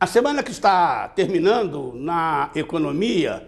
A semana que está terminando na economia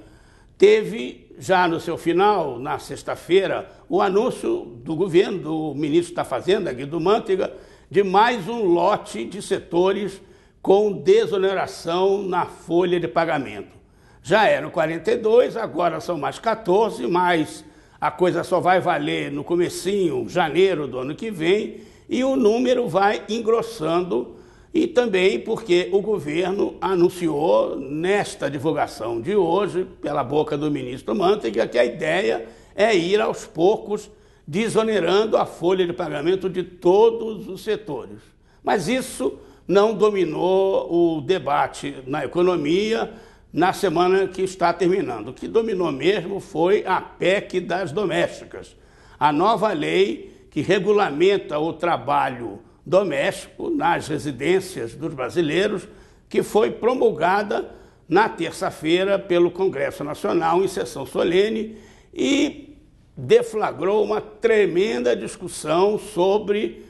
teve já no seu final, na sexta-feira, o anúncio do governo, do ministro da Fazenda, Guido Mantega, de mais um lote de setores com desoneração na folha de pagamento. Já eram 42, agora são mais 14, mais a coisa só vai valer no comecinho, janeiro do ano que vem, e o número vai engrossando e também porque o governo anunciou nesta divulgação de hoje, pela boca do ministro Manteiga, que a ideia é ir aos poucos desonerando a folha de pagamento de todos os setores. Mas isso não dominou o debate na economia, na semana que está terminando. O que dominou mesmo foi a PEC das domésticas, a nova lei que regulamenta o trabalho doméstico nas residências dos brasileiros, que foi promulgada na terça-feira pelo Congresso Nacional em sessão solene e deflagrou uma tremenda discussão sobre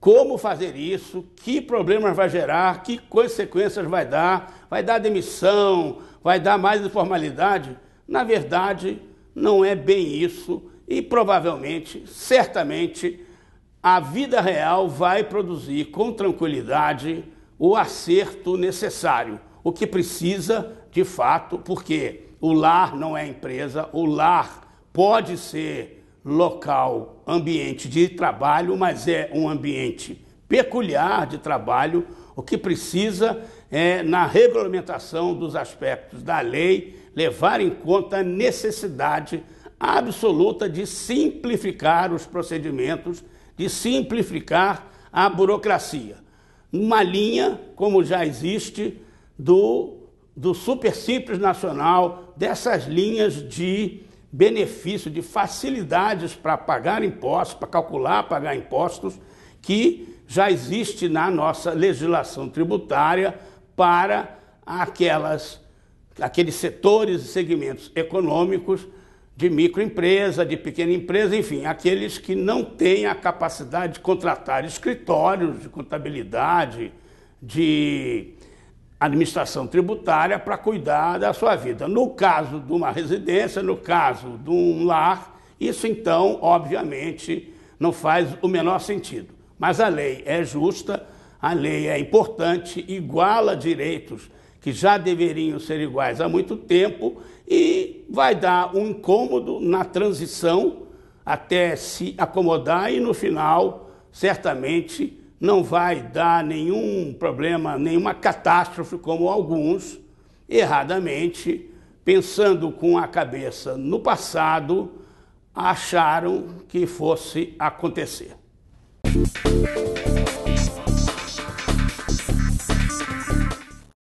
como fazer isso, que problemas vai gerar, que consequências vai dar, vai dar demissão, vai dar mais informalidade. Na verdade, não é bem isso e provavelmente, certamente, a vida real vai produzir com tranquilidade o acerto necessário, o que precisa de fato, porque o lar não é empresa, o lar pode ser local, ambiente de trabalho, mas é um ambiente peculiar de trabalho, o que precisa é, na regulamentação dos aspectos da lei, levar em conta a necessidade absoluta de simplificar os procedimentos, de simplificar a burocracia. Uma linha, como já existe, do, do super simples nacional, dessas linhas de benefício, de facilidades para pagar impostos, para calcular, pagar impostos, que já existe na nossa legislação tributária para aquelas, aqueles setores e segmentos econômicos de microempresa, de pequena empresa, enfim, aqueles que não têm a capacidade de contratar escritórios de contabilidade, de administração tributária para cuidar da sua vida. No caso de uma residência, no caso de um lar, isso então, obviamente, não faz o menor sentido. Mas a lei é justa, a lei é importante, iguala direitos que já deveriam ser iguais há muito tempo e vai dar um incômodo na transição até se acomodar e no final, certamente, não vai dar nenhum problema, nenhuma catástrofe, como alguns, erradamente, pensando com a cabeça no passado, acharam que fosse acontecer.